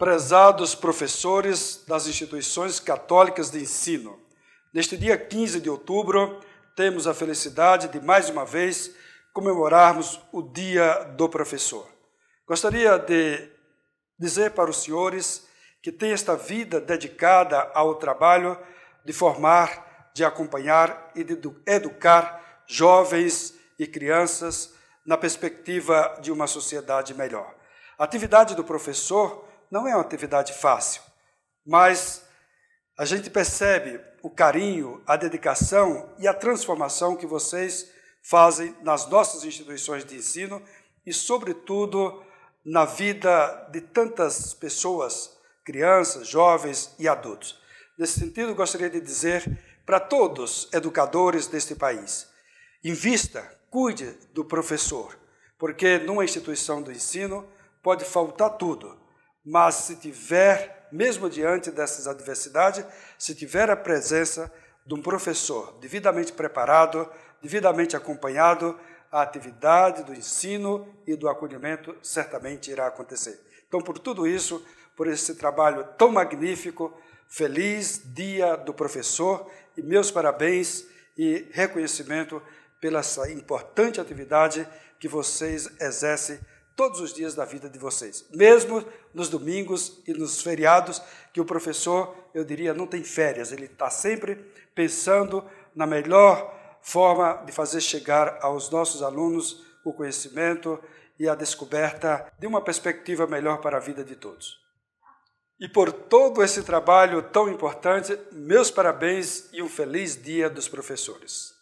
prezados professores das instituições católicas de ensino. Neste dia 15 de outubro, temos a felicidade de mais uma vez comemorarmos o Dia do Professor. Gostaria de dizer para os senhores que têm esta vida dedicada ao trabalho de formar, de acompanhar e de educar jovens e crianças na perspectiva de uma sociedade melhor. A atividade do professor não é uma atividade fácil, mas a gente percebe o carinho, a dedicação e a transformação que vocês fazem nas nossas instituições de ensino e, sobretudo, na vida de tantas pessoas, crianças, jovens e adultos. Nesse sentido, gostaria de dizer para todos educadores deste país: invista, cuide do professor, porque numa instituição do ensino pode faltar tudo, mas se tiver, mesmo diante dessas adversidades, se tiver a presença de um professor devidamente preparado, devidamente acompanhado, a atividade do ensino e do acolhimento certamente irá acontecer. Então, por tudo isso, por esse trabalho tão magnífico, feliz dia do professor e meus parabéns e reconhecimento pela essa importante atividade que vocês exercem todos os dias da vida de vocês, mesmo nos domingos e nos feriados, que o professor, eu diria, não tem férias, ele está sempre pensando na melhor forma de fazer chegar aos nossos alunos o conhecimento e a descoberta de uma perspectiva melhor para a vida de todos. E por todo esse trabalho tão importante, meus parabéns e um feliz dia dos professores.